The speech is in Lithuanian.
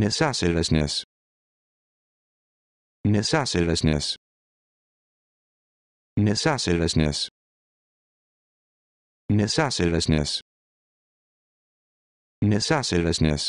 Nesasaresness. Nesasaresness. Nesasaresness. Nesasaresness. Nesasaresness.